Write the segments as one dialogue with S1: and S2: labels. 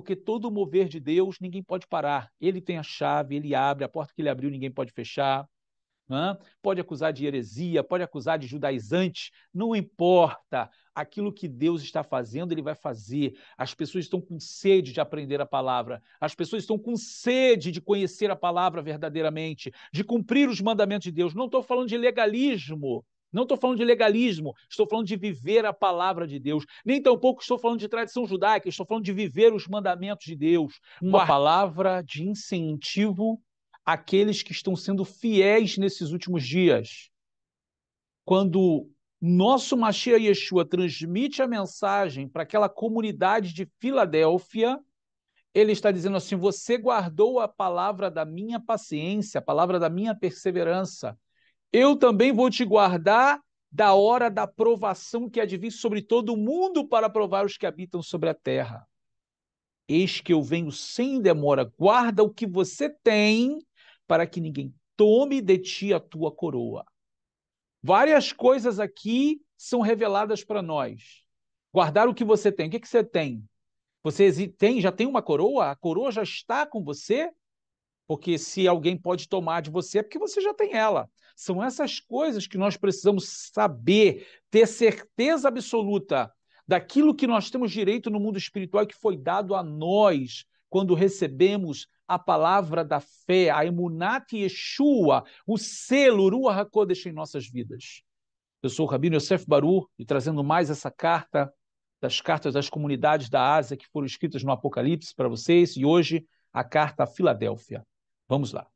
S1: porque todo o mover de Deus ninguém pode parar. Ele tem a chave, ele abre, a porta que ele abriu ninguém pode fechar. Né? Pode acusar de heresia, pode acusar de judaizante, não importa. Aquilo que Deus está fazendo, ele vai fazer. As pessoas estão com sede de aprender a palavra, as pessoas estão com sede de conhecer a palavra verdadeiramente, de cumprir os mandamentos de Deus. Não estou falando de legalismo, não estou falando de legalismo, estou falando de viver a palavra de Deus. Nem tampouco estou falando de tradição judaica, estou falando de viver os mandamentos de Deus. Uma palavra de incentivo àqueles que estão sendo fiéis nesses últimos dias. Quando nosso Mashiach Yeshua transmite a mensagem para aquela comunidade de Filadélfia, ele está dizendo assim: Você guardou a palavra da minha paciência, a palavra da minha perseverança. Eu também vou te guardar da hora da provação que há sobre todo o mundo para provar os que habitam sobre a terra. Eis que eu venho sem demora, guarda o que você tem, para que ninguém tome de ti a tua coroa. Várias coisas aqui são reveladas para nós. Guardar o que você tem. O que, é que você tem? Você tem, já tem uma coroa? A coroa já está com você? Porque se alguém pode tomar de você, é porque você já tem ela. São essas coisas que nós precisamos saber, ter certeza absoluta daquilo que nós temos direito no mundo espiritual que foi dado a nós quando recebemos a palavra da fé, a emunat Yeshua, o selo Ruach HaKodesh em nossas vidas. Eu sou o Rabino Yosef Baru e trazendo mais essa carta das cartas das comunidades da Ásia que foram escritas no Apocalipse para vocês e hoje a carta a Filadélfia. Vamos lá.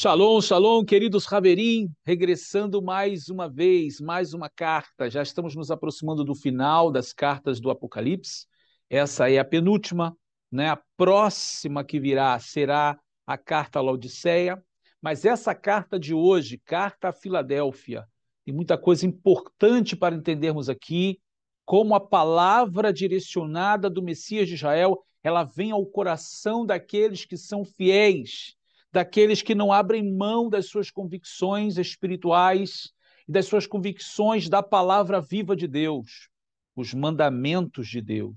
S1: Shalom, shalom, queridos Raverim, regressando mais uma vez, mais uma carta. Já estamos nos aproximando do final das cartas do Apocalipse. Essa é a penúltima, né? A próxima que virá será a carta à Laodiceia, mas essa carta de hoje, carta a Filadélfia, tem muita coisa importante para entendermos aqui, como a palavra direcionada do Messias de Israel, ela vem ao coração daqueles que são fiéis daqueles que não abrem mão das suas convicções espirituais e das suas convicções da palavra viva de Deus, os mandamentos de Deus,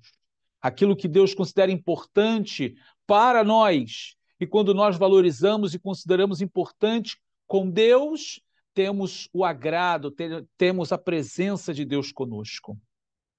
S1: aquilo que Deus considera importante para nós. E quando nós valorizamos e consideramos importante com Deus, temos o agrado, temos a presença de Deus conosco.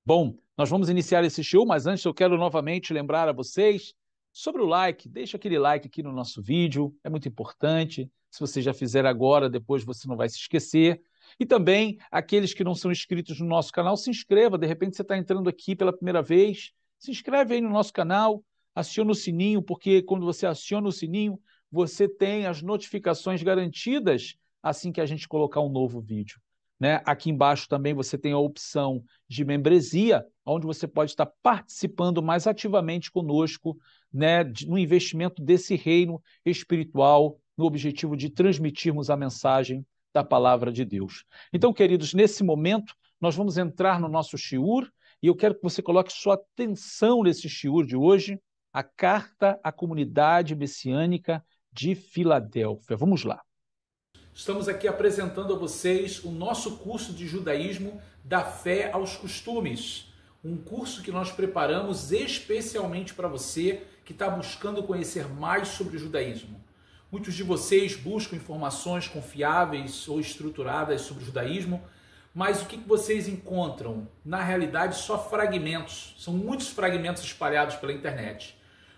S1: Bom, nós vamos iniciar esse show, mas antes eu quero novamente lembrar a vocês Sobre o like, deixa aquele like aqui no nosso vídeo, é muito importante. Se você já fizer agora, depois você não vai se esquecer. E também, aqueles que não são inscritos no nosso canal, se inscreva. De repente você está entrando aqui pela primeira vez. Se inscreve aí no nosso canal, aciona o sininho, porque quando você aciona o sininho, você tem as notificações garantidas assim que a gente colocar um novo vídeo. Né? Aqui embaixo também você tem a opção de membresia, onde você pode estar participando mais ativamente conosco né, no investimento desse reino espiritual, no objetivo de transmitirmos a mensagem da palavra de Deus. Então, queridos, nesse momento, nós vamos entrar no nosso shiur e eu quero que você coloque sua atenção nesse shiur de hoje, a carta à comunidade messiânica de Filadélfia. Vamos lá. Estamos aqui apresentando a vocês o nosso curso de judaísmo da fé aos costumes. Um curso que nós preparamos especialmente para você que está buscando conhecer mais sobre o judaísmo. Muitos de vocês buscam informações confiáveis ou estruturadas sobre o judaísmo, mas o que vocês encontram? Na realidade, só fragmentos. São muitos fragmentos espalhados pela internet.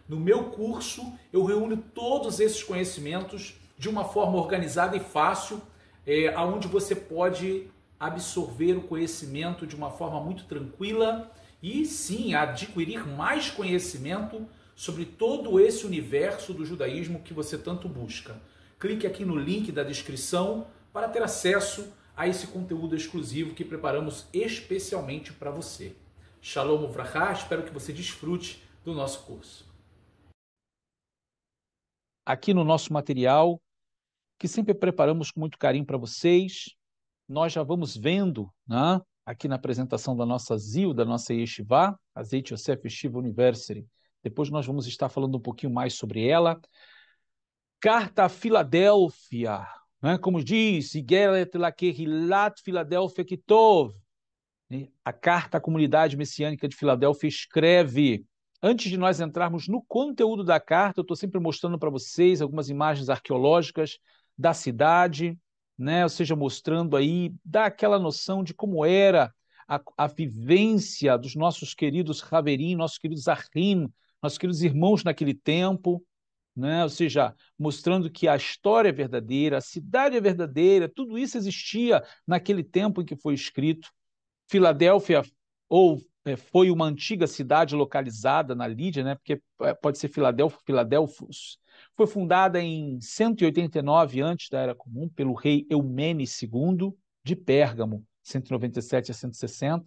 S1: No meu curso, eu reúno todos esses conhecimentos de uma forma organizada e fácil, é, aonde você pode absorver o conhecimento de uma forma muito tranquila e sim adquirir mais conhecimento sobre todo esse universo do judaísmo que você tanto busca. Clique aqui no link da descrição para ter acesso a esse conteúdo exclusivo que preparamos especialmente para você. Shalom Uvraha, espero que você desfrute do nosso curso. Aqui no nosso material que sempre preparamos com muito carinho para vocês. Nós já vamos vendo né, aqui na apresentação da nossa ZIL, da nossa Yeshiva, Azeite Yosef Yeshiva University. Depois nós vamos estar falando um pouquinho mais sobre ela. Carta a Filadélfia, né, como diz, Igeret Lakehilat Filadélfia Kitov. Né? A carta à comunidade messiânica de Filadélfia escreve Antes de nós entrarmos no conteúdo da carta, eu estou sempre mostrando para vocês algumas imagens arqueológicas da cidade, né? ou seja, mostrando aí, dá aquela noção de como era a, a vivência dos nossos queridos Haverim, nossos queridos Arim, nossos queridos irmãos naquele tempo, né? ou seja, mostrando que a história é verdadeira, a cidade é verdadeira, tudo isso existia naquele tempo em que foi escrito. Filadélfia ou é, foi uma antiga cidade localizada na Lídia, né? porque é, pode ser Filadélfos. Filadelfos, foi fundada em 189 antes da Era Comum pelo rei Eumene II de Pérgamo, 197 a 160.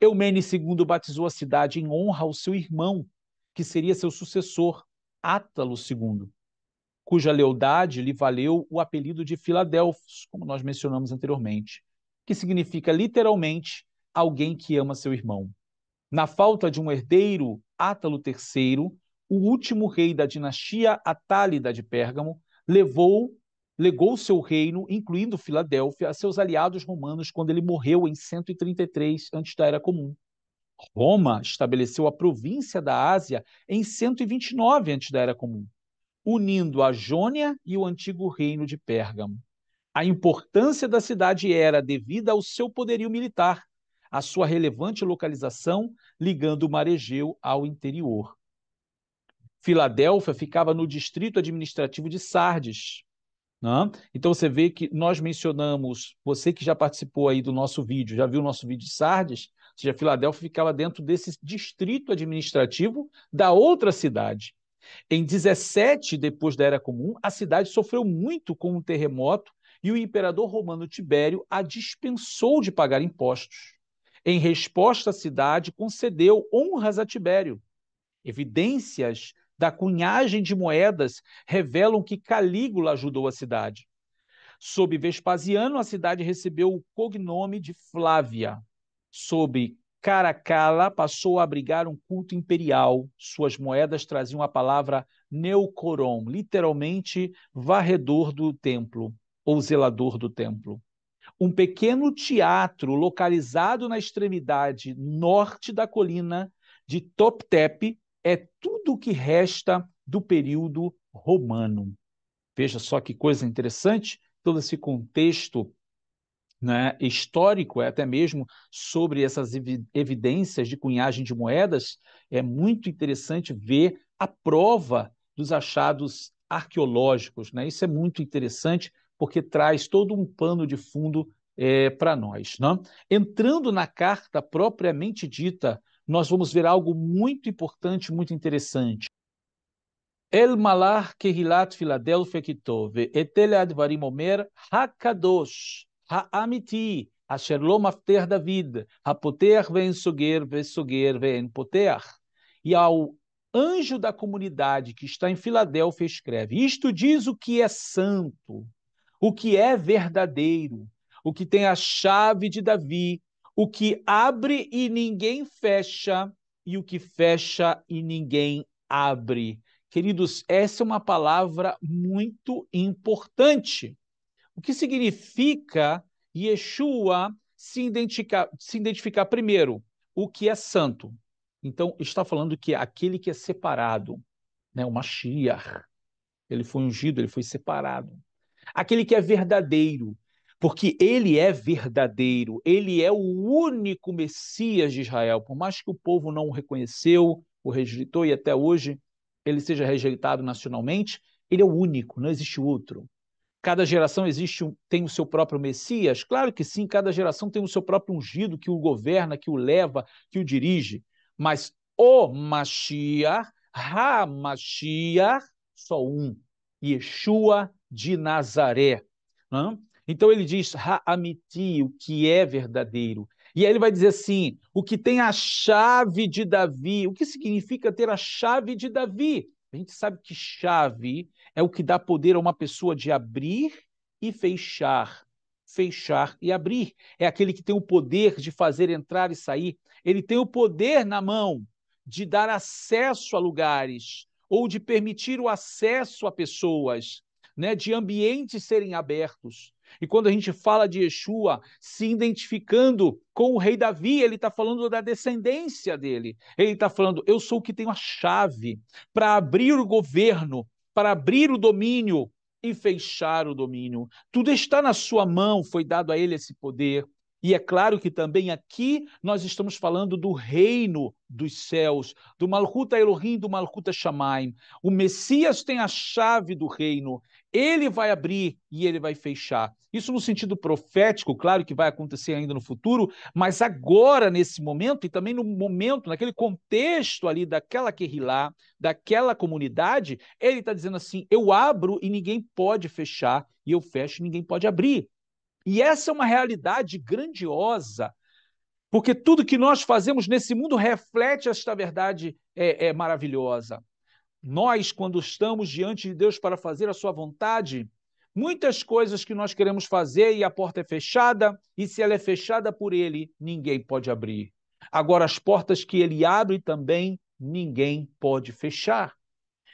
S1: Eumene II batizou a cidade em honra ao seu irmão, que seria seu sucessor, Átalo II, cuja lealdade lhe valeu o apelido de Filadelfos, como nós mencionamos anteriormente, que significa literalmente alguém que ama seu irmão. Na falta de um herdeiro, Átalo III o último rei da dinastia Atálida de Pérgamo, levou, legou seu reino, incluindo Filadélfia, a seus aliados romanos quando ele morreu em 133 antes da Era Comum. Roma estabeleceu a província da Ásia em 129 antes da Era Comum, unindo a Jônia e o antigo reino de Pérgamo. A importância da cidade era devida ao seu poderio militar, à sua relevante localização, ligando o mar Egeu ao interior. Filadélfia ficava no distrito administrativo de Sardes. Né? Então você vê que nós mencionamos, você que já participou aí do nosso vídeo, já viu o nosso vídeo de Sardes, ou seja, Filadélfia ficava dentro desse distrito administrativo da outra cidade. Em 17 depois da Era Comum, a cidade sofreu muito com um terremoto e o imperador romano Tibério a dispensou de pagar impostos. Em resposta, a cidade concedeu honras a Tibério. Evidências da cunhagem de moedas revelam que Calígula ajudou a cidade. Sob Vespasiano, a cidade recebeu o cognome de Flávia. Sob Caracala, passou a abrigar um culto imperial. Suas moedas traziam a palavra Neocoron, literalmente varredor do templo ou zelador do templo. Um pequeno teatro localizado na extremidade norte da colina de Toptep é tudo o que resta do período romano. Veja só que coisa interessante, todo esse contexto né, histórico, é até mesmo sobre essas evidências de cunhagem de moedas, é muito interessante ver a prova dos achados arqueológicos. Né? Isso é muito interessante porque traz todo um pano de fundo é, eh, para nós. Né? Entrando na carta propriamente dita, nós vamos ver algo muito importante, muito interessante. El malar kehilat Filadelfia kitove, etel advarim omer hakadosh, ha'amiti, asher lo mafter David, hapoter ven suger, ve suger ven poter. E ao anjo da comunidade que está em Filadélfia escreve: Isto diz o que é santo, o que é verdadeiro, o que tem a chave de Davi, o que abre e ninguém fecha, e o que fecha e ninguém abre. Queridos, essa é uma palavra muito importante. O que significa Yeshua se identificar, se identificar primeiro, o que é santo. Então, está falando que é aquele que é separado, né, o Mashiach, ele foi ungido, ele foi separado. Aquele que é verdadeiro, porque ele é verdadeiro, ele é o único Messias de Israel. Por mais que o povo não o reconheceu, o rejeitou e até hoje ele seja rejeitado nacionalmente, ele é o único, não existe outro. Cada geração existe tem o seu próprio Messias? Claro que sim, cada geração tem o seu próprio ungido que o governa, que o leva, que o dirige. Mas o Mashiach, Ha-Mashiach, só um, Yeshua de Nazaré. Não? Então ele diz Ha'amiti, o que é verdadeiro. E aí ele vai dizer assim: o que tem a chave de Davi. O que significa ter a chave de Davi? A gente sabe que chave é o que dá poder a uma pessoa de abrir e fechar. Fechar e abrir. É aquele que tem o poder de fazer entrar e sair. Ele tem o poder na mão de dar acesso a lugares ou de permitir o acesso a pessoas, né, de ambientes serem abertos. E quando a gente fala de Yeshua se identificando com o rei Davi, ele está falando da descendência dele. Ele está falando: eu sou o que tenho a chave para abrir o governo, para abrir o domínio e fechar o domínio. Tudo está na sua mão, foi dado a ele esse poder. E é claro que também aqui nós estamos falando do reino dos céus, do Malhuta Elohim, do Malhuta Shamaim. O Messias tem a chave do reino ele vai abrir e ele vai fechar. Isso no sentido profético, claro que vai acontecer ainda no futuro, mas agora, nesse momento, e também no momento, naquele contexto ali daquela querrilá, daquela comunidade, ele está dizendo assim: eu abro e ninguém pode fechar, e eu fecho e ninguém pode abrir. E essa é uma realidade grandiosa, porque tudo que nós fazemos nesse mundo reflete esta verdade é, é maravilhosa. Nós, quando estamos diante de Deus para fazer a sua vontade, muitas coisas que nós queremos fazer e a porta é fechada, e se ela é fechada por Ele, ninguém pode abrir. Agora, as portas que Ele abre também, ninguém pode fechar.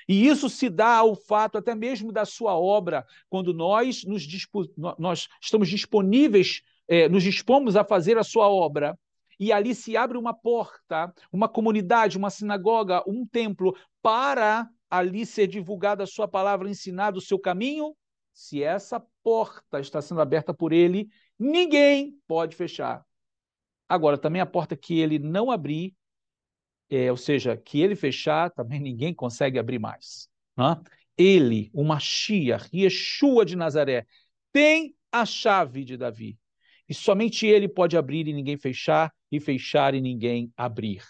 S1: E isso se dá ao fato até mesmo da sua obra, quando nós, nos dispo, nós estamos disponíveis, eh, nos dispomos a fazer a sua obra, e ali se abre uma porta, uma comunidade, uma sinagoga, um templo, para ali ser divulgada a sua palavra, ensinado o seu caminho. Se essa porta está sendo aberta por ele, ninguém pode fechar. Agora, também a porta que ele não abrir, é, ou seja, que ele fechar, também ninguém consegue abrir mais. Né? Ele, o Mashiach, Yeshua de Nazaré, tem a chave de Davi. E somente ele pode abrir e ninguém fechar, e fechar e ninguém abrir.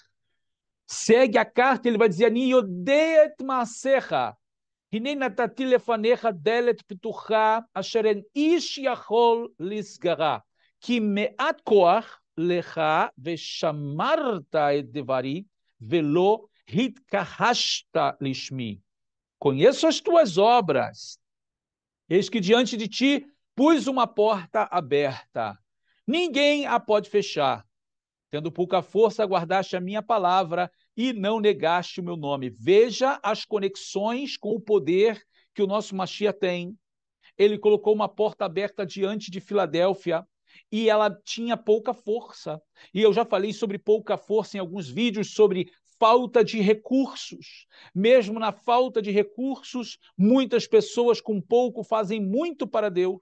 S1: Segue a carta, ele vai dizer: Ani yodet maasecha, הנה נתתי לפניך דלת פתוחה, אשר אין איש יכול לסגרה. כי מעט כוח לך, ושמרת את דברי, ולא התכחשת lishmi. Conheço as tuas obras. Eis que diante de ti pus uma porta aberta. Ninguém a pode fechar. Tendo pouca força, guardaste a minha palavra e não negaste o meu nome. Veja as conexões com o poder que o nosso machia tem. Ele colocou uma porta aberta diante de Filadélfia e ela tinha pouca força. E eu já falei sobre pouca força em alguns vídeos sobre falta de recursos. Mesmo na falta de recursos, muitas pessoas com pouco fazem muito para Deus.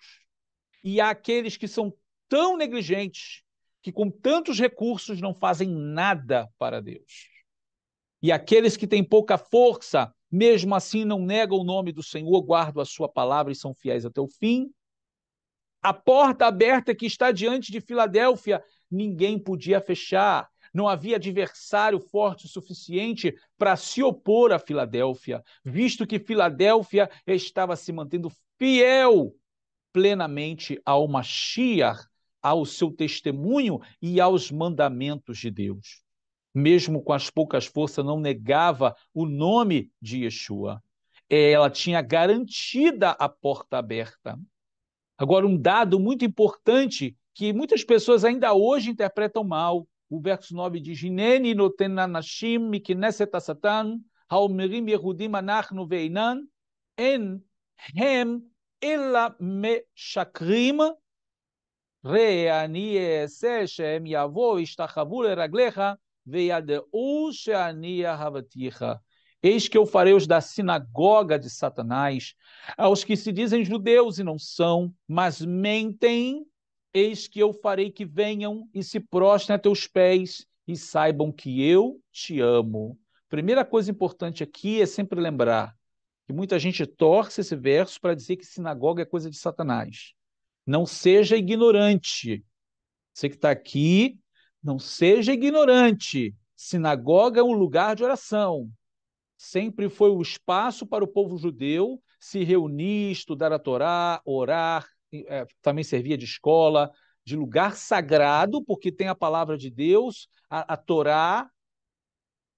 S1: E há aqueles que são tão negligentes que com tantos recursos não fazem nada para Deus. E aqueles que têm pouca força, mesmo assim não negam o nome do Senhor, guardam a sua palavra e são fiéis até o fim. A porta aberta que está diante de Filadélfia, ninguém podia fechar. Não havia adversário forte o suficiente para se opor a Filadélfia, visto que Filadélfia estava se mantendo fiel plenamente ao Mashiach ao seu testemunho e aos mandamentos de Deus. Mesmo com as poucas forças, não negava o nome de Yeshua. Ela tinha garantida a porta aberta. Agora, um dado muito importante que muitas pessoas ainda hoje interpretam mal. O verso 9 diz: Hineni notenanashim mikneset asatan, haomerim yehudim anachnu veinan, en hem ela me shakrim Re'ani ese she'em yavo ishtachavu leraglecha ve'yadeu she'ani ahavaticha. Eis que eu farei os da sinagoga de Satanás, aos que se dizem judeus e não são, mas mentem, eis que eu farei que venham e se prostrem a teus pés e saibam que eu te amo. Primeira coisa importante aqui é sempre lembrar que muita gente torce esse verso para dizer que sinagoga é coisa de Satanás. Não seja ignorante. Você que está aqui, não seja ignorante. Sinagoga é um lugar de oração. Sempre foi o um espaço para o povo judeu se reunir, estudar a Torá, orar, é, também servia de escola, de lugar sagrado, porque tem a palavra de Deus, a, a Torá.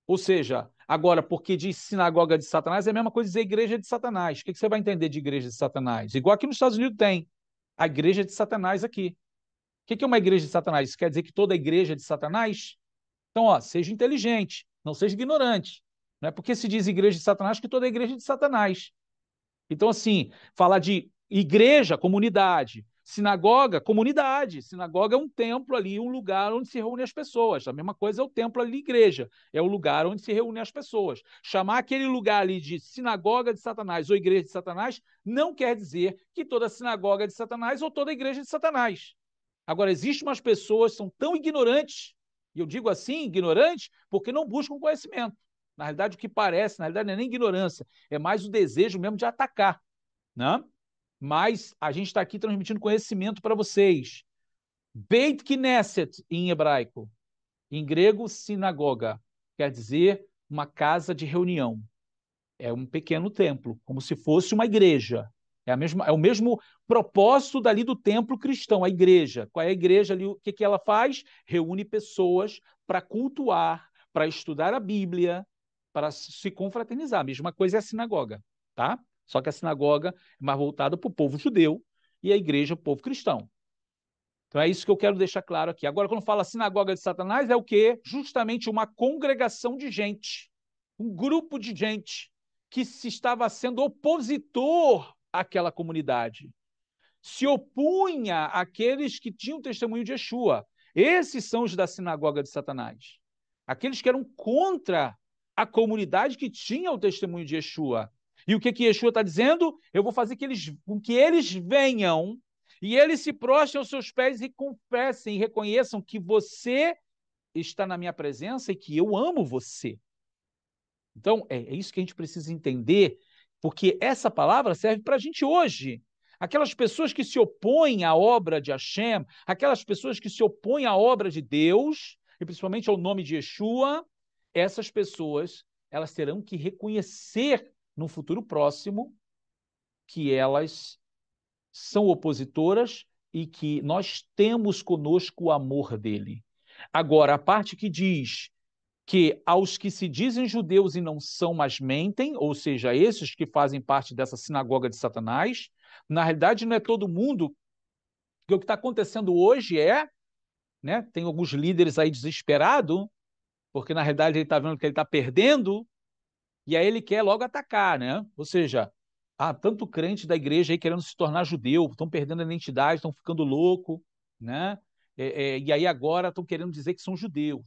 S1: Ou seja, agora, porque diz sinagoga de Satanás, é a mesma coisa dizer igreja de Satanás. O que, que você vai entender de igreja de Satanás? Igual aqui nos Estados Unidos tem a igreja de Satanás aqui. O que é uma igreja de Satanás? Isso quer dizer que toda igreja é de Satanás? Então, ó, seja inteligente, não seja ignorante. Não é porque se diz igreja de Satanás que toda igreja é de Satanás. Então, assim, falar de igreja, comunidade, Sinagoga, comunidade. Sinagoga é um templo ali, um lugar onde se reúnem as pessoas. A mesma coisa é o templo ali, igreja. É o lugar onde se reúnem as pessoas. Chamar aquele lugar ali de sinagoga de Satanás ou igreja de Satanás não quer dizer que toda sinagoga é de Satanás ou toda igreja é de Satanás. Agora, existem umas pessoas que são tão ignorantes, e eu digo assim, ignorantes, porque não buscam conhecimento. Na realidade, o que parece, na realidade, não é nem ignorância, é mais o desejo mesmo de atacar. Né? mas a gente está aqui transmitindo conhecimento para vocês. Beit Knesset, em hebraico. Em grego, sinagoga. Quer dizer uma casa de reunião. É um pequeno templo, como se fosse uma igreja. É, a mesma, é o mesmo propósito dali do templo cristão, a igreja. Qual é a igreja ali? O que, que ela faz? Reúne pessoas para cultuar, para estudar a Bíblia, para se confraternizar. A mesma coisa é a sinagoga, tá? Só que a sinagoga é mais voltada para o povo judeu e a igreja, é o povo cristão. Então é isso que eu quero deixar claro aqui. Agora, quando fala sinagoga de Satanás, é o quê? Justamente uma congregação de gente, um grupo de gente que se estava sendo opositor àquela comunidade. Se opunha àqueles que tinham testemunho de Yeshua. Esses são os da sinagoga de Satanás. Aqueles que eram contra a comunidade que tinha o testemunho de Yeshua. E o que que Yeshua está dizendo? Eu vou fazer que eles, com que eles venham e eles se prostrem aos seus pés e confessem e reconheçam que você está na minha presença e que eu amo você. Então, é, é isso que a gente precisa entender, porque essa palavra serve para a gente hoje. Aquelas pessoas que se opõem à obra de Hashem, aquelas pessoas que se opõem à obra de Deus, e principalmente ao nome de Yeshua, essas pessoas, elas terão que reconhecer no futuro próximo que elas são opositoras e que nós temos conosco o amor dele. Agora, a parte que diz que aos que se dizem judeus e não são, mas mentem, ou seja, esses que fazem parte dessa sinagoga de Satanás, na realidade não é todo mundo, porque o que está acontecendo hoje é, né, tem alguns líderes aí desesperados, porque na realidade ele está vendo que ele está perdendo, e aí ele quer logo atacar, né? Ou seja, há ah, tanto crente da igreja aí querendo se tornar judeu, estão perdendo a identidade, estão ficando louco, né? É, é, e aí agora estão querendo dizer que são judeus.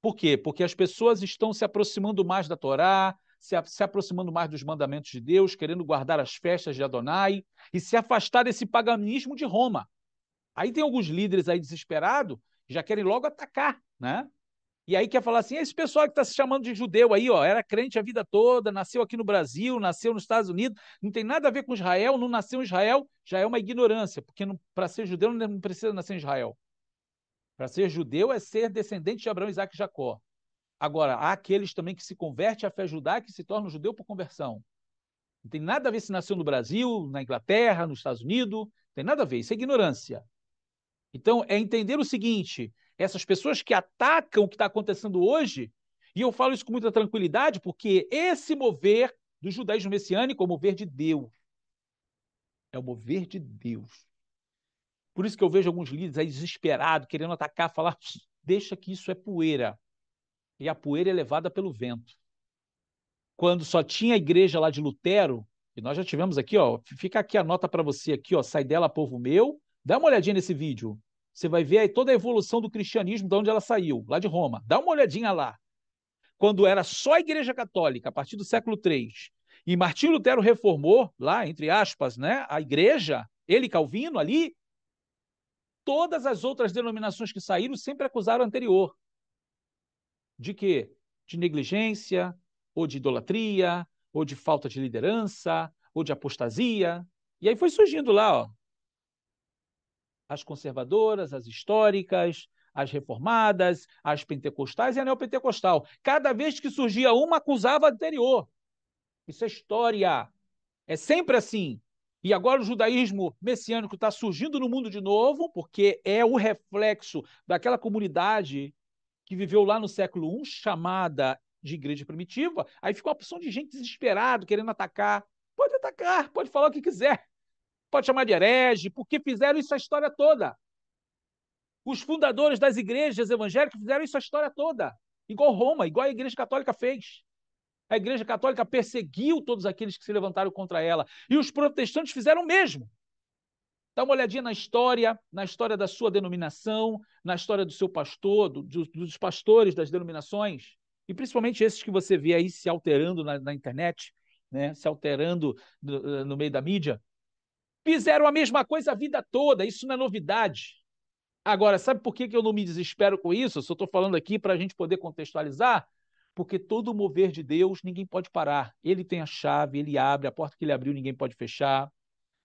S1: Por quê? Porque as pessoas estão se aproximando mais da Torá, se, a, se aproximando mais dos mandamentos de Deus, querendo guardar as festas de Adonai e se afastar desse paganismo de Roma. Aí tem alguns líderes aí desesperados já querem logo atacar, né? E aí quer falar assim, esse pessoal que está se chamando de judeu aí, ó, era crente a vida toda, nasceu aqui no Brasil, nasceu nos Estados Unidos, não tem nada a ver com Israel, não nasceu em Israel, já é uma ignorância, porque para ser judeu não precisa nascer em Israel. Para ser judeu é ser descendente de Abraão, Isaac e Jacó. Agora, há aqueles também que se convertem à fé judaica e se tornam judeu por conversão. Não tem nada a ver se nasceu no Brasil, na Inglaterra, nos Estados Unidos, não tem nada a ver, isso é ignorância. Então, é entender o seguinte, essas pessoas que atacam o que está acontecendo hoje, e eu falo isso com muita tranquilidade, porque esse mover do judaísmo messiânico é o mover de Deus. É o mover de Deus. Por isso que eu vejo alguns líderes aí desesperados, querendo atacar, falar, deixa que isso é poeira. E a poeira é levada pelo vento. Quando só tinha a igreja lá de Lutero, e nós já tivemos aqui, ó, fica aqui a nota para você aqui, ó, sai dela, povo meu. Dá uma olhadinha nesse vídeo. Você vai ver aí toda a evolução do cristianismo, de onde ela saiu, lá de Roma. Dá uma olhadinha lá. Quando era só a Igreja Católica, a partir do século III, e Martinho Lutero reformou, lá, entre aspas, né, a Igreja, ele, Calvino, ali, todas as outras denominações que saíram sempre acusaram o anterior. De quê? De negligência, ou de idolatria, ou de falta de liderança, ou de apostasia. E aí foi surgindo lá, ó, as conservadoras, as históricas, as reformadas, as pentecostais e a neopentecostal. Cada vez que surgia uma, acusava a anterior. Isso é história. É sempre assim. E agora o judaísmo messiânico está surgindo no mundo de novo, porque é o reflexo daquela comunidade que viveu lá no século I, chamada de igreja primitiva. Aí fica uma opção de gente desesperada, querendo atacar. Pode atacar, pode falar o que quiser pode chamar de herege, porque fizeram isso a história toda. Os fundadores das igrejas evangélicas fizeram isso a história toda, igual Roma, igual a Igreja Católica fez. A Igreja Católica perseguiu todos aqueles que se levantaram contra ela, e os protestantes fizeram o mesmo. Dá uma olhadinha na história, na história da sua denominação, na história do seu pastor, do, do, dos pastores das denominações, e principalmente esses que você vê aí se alterando na, na internet, né, se alterando no, eh, no meio da mídia. Fizeram a mesma coisa a vida toda, isso não é novidade. Agora, sabe por que eu não me desespero com isso? Eu só estou falando aqui para a gente poder contextualizar, porque todo mover de Deus ninguém pode parar. Ele tem a chave, ele abre, a porta que ele abriu ninguém pode fechar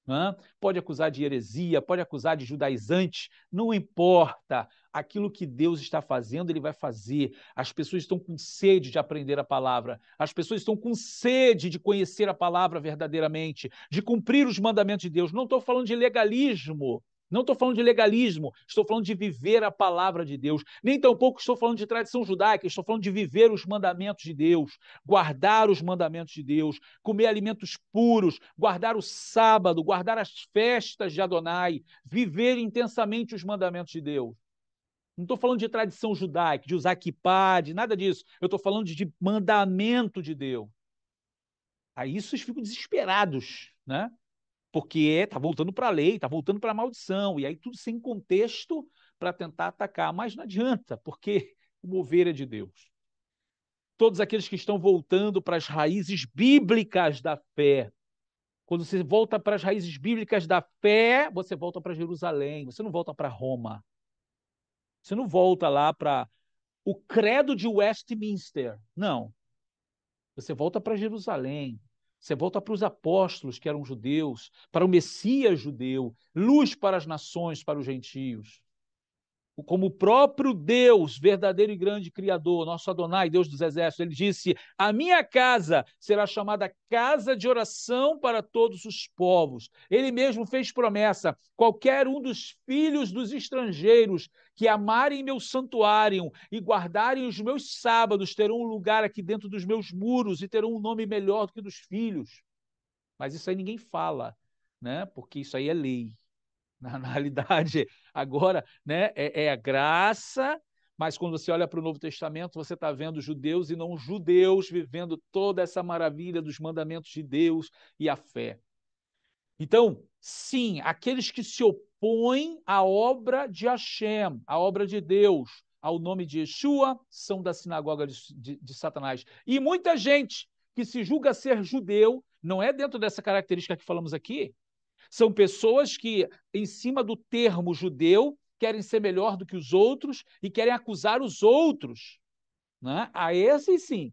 S1: né? pode acusar de heresia, pode acusar de judaizante, não importa. Aquilo que Deus está fazendo, Ele vai fazer. As pessoas estão com sede de aprender a palavra, as pessoas estão com sede de conhecer a palavra verdadeiramente, de cumprir os mandamentos de Deus. Não estou falando de legalismo, não estou falando de legalismo, estou falando de viver a palavra de Deus. Nem tampouco estou falando de tradição judaica, estou falando de viver os mandamentos de Deus, guardar os mandamentos de Deus, comer alimentos puros, guardar o sábado, guardar as festas de Adonai, viver intensamente os mandamentos de Deus. Não estou falando de tradição judaica, de usar kippah, de nada disso. Eu estou falando de mandamento de Deus. Aí vocês ficam desesperados, né? porque tá voltando para a lei, tá voltando para a maldição, e aí tudo sem contexto para tentar atacar, mas não adianta, porque o mover é de Deus. Todos aqueles que estão voltando para as raízes bíblicas da fé. Quando você volta para as raízes bíblicas da fé, você volta para Jerusalém, você não volta para Roma. Você não volta lá para o credo de Westminster. Não. Você volta para Jerusalém, você volta para os apóstolos, que eram judeus, para o Messias judeu, luz para as nações, para os gentios como o próprio Deus, verdadeiro e grande Criador, nosso Adonai, Deus dos Exércitos, ele disse: A minha casa será chamada casa de oração para todos os povos. Ele mesmo fez promessa: qualquer um dos filhos dos estrangeiros que amarem meu santuário e guardarem os meus sábados terão um lugar aqui dentro dos meus muros e terão um nome melhor do que dos filhos. Mas isso aí ninguém fala, né? Porque isso aí é lei na, realidade, agora, né, é, é a graça, mas quando você olha para o Novo Testamento, você está vendo judeus e não judeus vivendo toda essa maravilha dos mandamentos de Deus e a fé. Então, sim, aqueles que se opõem à obra de Hashem, à obra de Deus, ao nome de Yeshua, são da sinagoga de, de, de Satanás. E muita gente que se julga ser judeu, não é dentro dessa característica que falamos aqui, são pessoas que, em cima do termo judeu, querem ser melhor do que os outros e querem acusar os outros. Né? A esses, sim.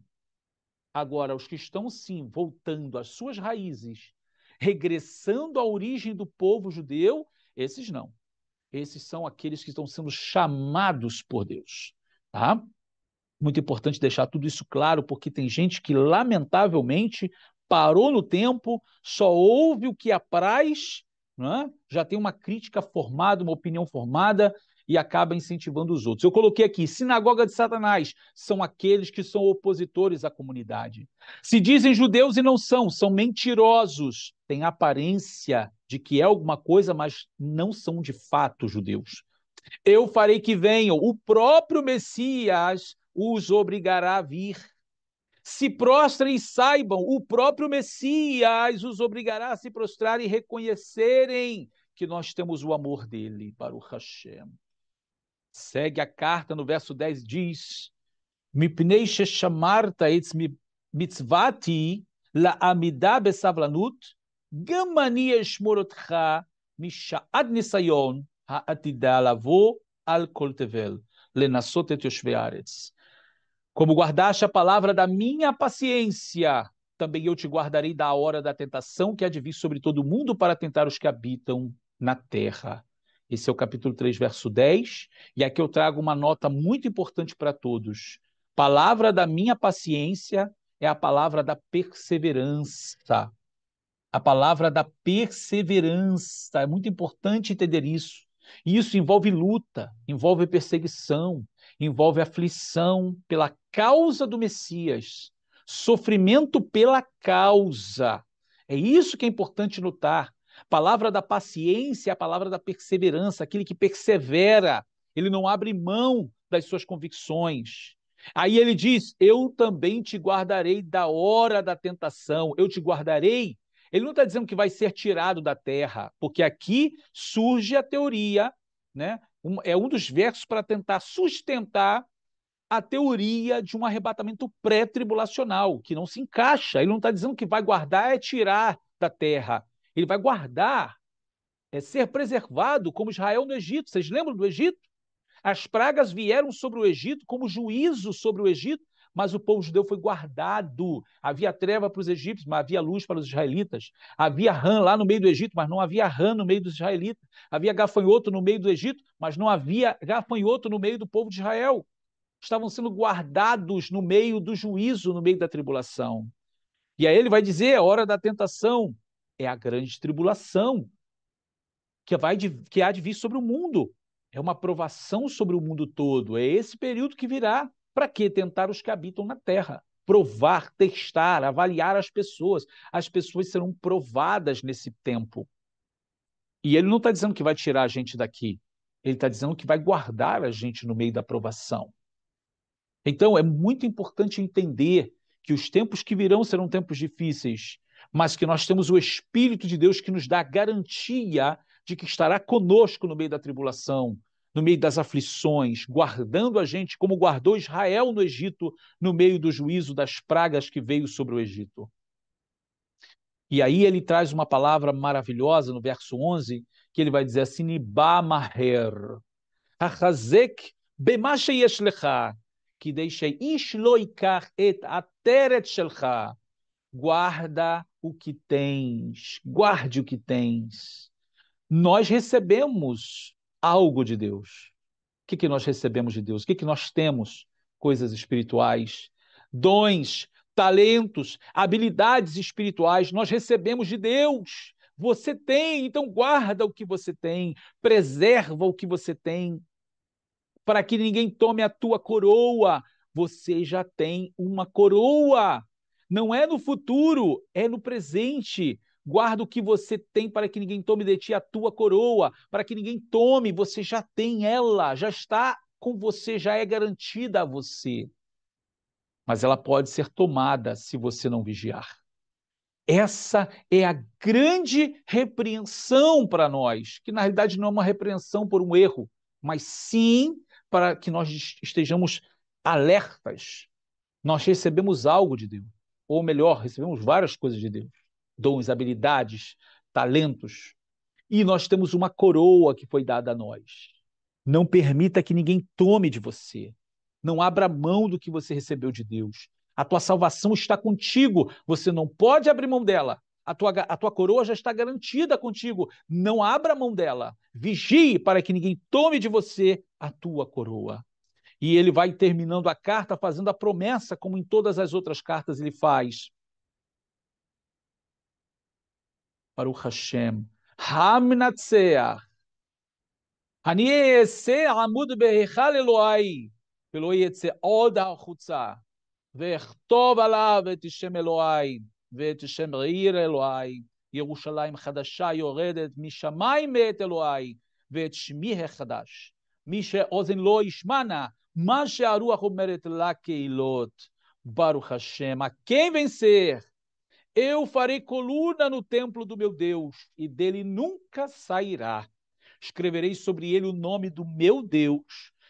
S1: Agora, os que estão, sim, voltando às suas raízes, regressando à origem do povo judeu, esses não. Esses são aqueles que estão sendo chamados por Deus. Tá? Muito importante deixar tudo isso claro, porque tem gente que, lamentavelmente, parou no tempo, só ouve o que apraz, é? já tem uma crítica formada, uma opinião formada e acaba incentivando os outros. Eu coloquei aqui: sinagoga de Satanás são aqueles que são opositores à comunidade. Se dizem judeus e não são, são mentirosos, têm aparência de que é alguma coisa, mas não são de fato judeus. Eu farei que venham, o próprio Messias os obrigará a vir se prostrem e saibam, o próprio Messias os obrigará a se prostrar e reconhecerem que nós temos o amor dele, para o Hashem. Segue a carta no verso 10, diz, Mipnei shamarta etz mitzvati la amida besavlanut gamani eshmorotcha misha'ad nisayon ha ha'atida lavo al kol tevel lenasot et yoshvei como guardaste a palavra da minha paciência, também eu te guardarei da hora da tentação que há de vir sobre todo o mundo para tentar os que habitam na terra. Esse é o capítulo 3, verso 10. E aqui eu trago uma nota muito importante para todos. Palavra da minha paciência é a palavra da perseverança. A palavra da perseverança. É muito importante entender isso. E isso envolve luta, envolve perseguição, envolve aflição pela causa do Messias, sofrimento pela causa. É isso que é importante notar. Palavra da paciência, é a palavra da perseverança, aquele que persevera, ele não abre mão das suas convicções. Aí ele diz: Eu também te guardarei da hora da tentação, eu te guardarei. Ele não está dizendo que vai ser tirado da terra, porque aqui surge a teoria né, um, é um dos versos para tentar sustentar a teoria de um arrebatamento pré-tribulacional, que não se encaixa. Ele não está dizendo que vai guardar é tirar da terra. Ele vai guardar, é ser preservado como Israel no Egito. Vocês lembram do Egito? As pragas vieram sobre o Egito como juízo sobre o Egito, mas o povo judeu foi guardado. Havia treva para os egípcios, mas havia luz para os israelitas. Havia rã lá no meio do Egito, mas não havia rã no meio dos israelitas. Havia gafanhoto no meio do Egito, mas não havia gafanhoto no meio do povo de Israel. Estavam sendo guardados no meio do juízo, no meio da tribulação. E aí ele vai dizer: a hora da tentação é a grande tribulação que, vai de, que há de vir sobre o mundo. É uma provação sobre o mundo todo. É esse período que virá. Para que tentar os que habitam na terra? Provar, testar, avaliar as pessoas. As pessoas serão provadas nesse tempo. E ele não está dizendo que vai tirar a gente daqui. Ele está dizendo que vai guardar a gente no meio da provação. Então, é muito importante entender que os tempos que virão serão tempos difíceis, mas que nós temos o Espírito de Deus que nos dá a garantia de que estará conosco no meio da tribulação, no meio das aflições, guardando a gente como guardou Israel no Egito, no meio do juízo das pragas que veio sobre o Egito. E aí ele traz uma palavra maravilhosa no verso 11, que ele vai dizer assim: Nibá maher, hachazek bemache yeshlecha, que deixei ishloikar et ateret shelcha. Guarda o que tens, guarde o que tens. Nós recebemos algo de Deus. O que, que nós recebemos de Deus? O que, que nós temos? Coisas espirituais, dons, talentos, habilidades espirituais, nós recebemos de Deus. Você tem, então guarda o que você tem, preserva o que você tem, para que ninguém tome a tua coroa. Você já tem uma coroa. Não é no futuro, é no presente. Guarda o que você tem para que ninguém tome de ti a tua coroa, para que ninguém tome, você já tem ela, já está com você, já é garantida a você. Mas ela pode ser tomada se você não vigiar. Essa é a grande repreensão para nós, que na realidade não é uma repreensão por um erro, mas sim para que nós estejamos alertas. Nós recebemos algo de Deus, ou melhor, recebemos várias coisas de Deus dons, habilidades, talentos. E nós temos uma coroa que foi dada a nós. Não permita que ninguém tome de você. Não abra mão do que você recebeu de Deus. A tua salvação está contigo. Você não pode abrir mão dela. A tua, a tua coroa já está garantida contigo. Não abra mão dela. Vigie para que ninguém tome de você a tua coroa. E ele vai terminando a carta fazendo a promessa, como em todas as outras cartas ele faz. ברוך השם, המנצח. אני אעשה עמוד בהיכל אלוהי, ולא יצא עוד החוצה, ואכתוב עליו את שם אלוהי, ואת שם עיר אלוהי, ירושלים חדשה יורדת משמיים מאת אלוהי, ואת שמי החדש. מי שאוזן לא ישמענה, מה שהרוח אומרת לקהילות. ברוך השם, הקם ונסיך. Eu farei coluna no templo do meu Deus, e dele nunca sairá. Escreverei sobre ele o nome do meu Deus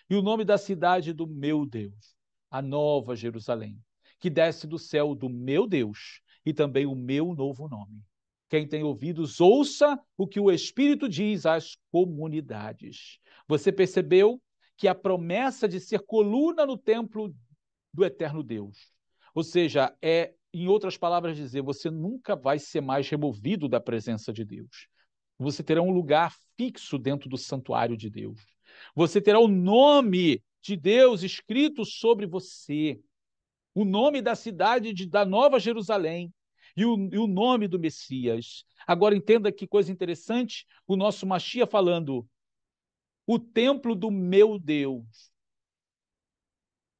S1: e o nome da cidade do meu Deus, a nova Jerusalém, que desce do céu do meu Deus, e também o meu novo nome. Quem tem ouvidos, ouça o que o Espírito diz às comunidades. Você percebeu que a promessa de ser coluna no templo do eterno Deus, ou seja, é em outras palavras, dizer: você nunca vai ser mais removido da presença de Deus. Você terá um lugar fixo dentro do santuário de Deus. Você terá o nome de Deus escrito sobre você, o nome da cidade de, da Nova Jerusalém e o, e o, nome do Messias. Agora entenda que coisa interessante: o nosso Machia falando, o templo do meu Deus.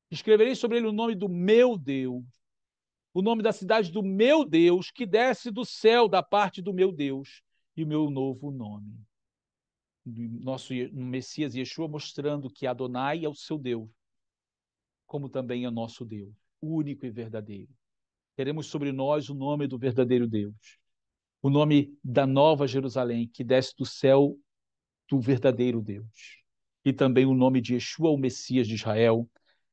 S1: Escreverei sobre ele o nome do meu Deus o nome da cidade do meu Deus, que desce do céu da parte do meu Deus, e o meu novo nome. Nosso Messias Yeshua mostrando que Adonai é o seu Deus, como também é nosso Deus, único e verdadeiro. Teremos sobre nós o nome do verdadeiro Deus, o nome da nova Jerusalém, que desce do céu do verdadeiro Deus, e também o nome de Yeshua, o Messias de Israel,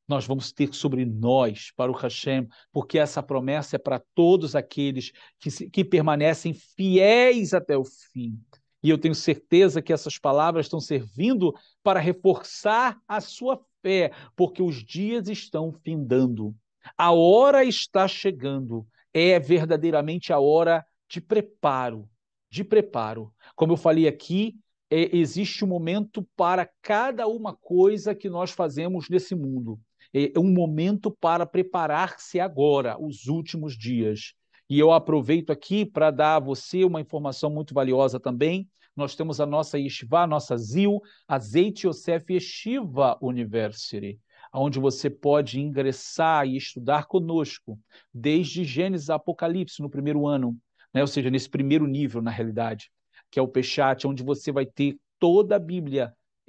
S1: nós vamos ter sobre nós, para o Hashem, porque essa promessa é para todos aqueles que, que permanecem fiéis até o fim. E eu tenho certeza que essas palavras estão servindo para reforçar a sua fé, porque os dias estão findando, a hora está chegando, é verdadeiramente a hora de preparo, de preparo. Como eu falei aqui, é, existe um momento para cada uma coisa que nós fazemos nesse mundo. É, é um momento para preparar-se agora, os últimos dias. E eu aproveito aqui para dar a você uma informação muito valiosa também. Nós temos a nossa Yeshiva, a nossa ZIL, Azeite Yosef Yeshiva University onde você pode ingressar e estudar conosco, desde Gênesis a Apocalipse, no primeiro ano, né? ou seja, nesse primeiro nível, na realidade, que é o Pechat, onde você vai ter toda a Bíblia é,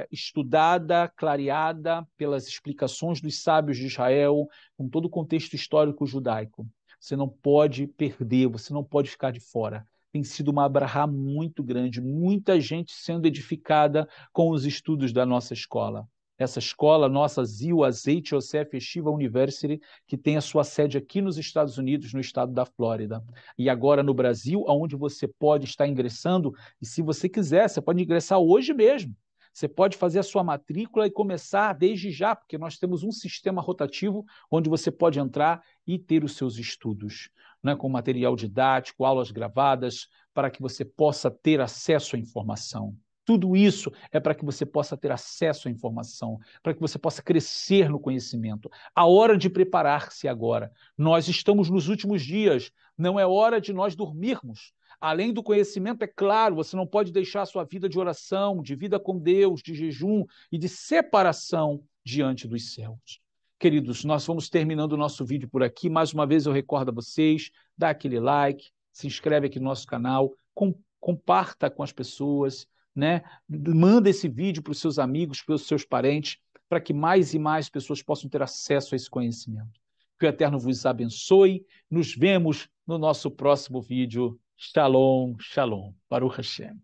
S1: é, estudada, clareada pelas explicações dos sábios de Israel, com todo o contexto histórico judaico. Você não pode perder, você não pode ficar de fora. Tem sido uma abraha muito grande, muita gente sendo edificada com os estudos da nossa escola essa escola nossa ZIO Azeite Yosef Estiva University, que tem a sua sede aqui nos Estados Unidos, no estado da Flórida. E agora no Brasil, aonde você pode estar ingressando, e se você quiser, você pode ingressar hoje mesmo. Você pode fazer a sua matrícula e começar desde já, porque nós temos um sistema rotativo onde você pode entrar e ter os seus estudos, né, com material didático, aulas gravadas, para que você possa ter acesso à informação. Tudo isso é para que você possa ter acesso à informação, para que você possa crescer no conhecimento. A hora de preparar-se agora. Nós estamos nos últimos dias, não é hora de nós dormirmos. Além do conhecimento, é claro, você não pode deixar a sua vida de oração, de vida com Deus, de jejum e de separação diante dos céus. Queridos, nós vamos terminando o nosso vídeo por aqui. Mais uma vez eu recordo a vocês, dá aquele like, se inscreve aqui no nosso canal, comparta com as pessoas, né? Manda esse vídeo para os seus amigos, para os seus parentes, para que mais e mais pessoas possam ter acesso a esse conhecimento. Que o Eterno vos abençoe. Nos vemos no nosso próximo vídeo. Shalom, shalom. Baruch Hashem.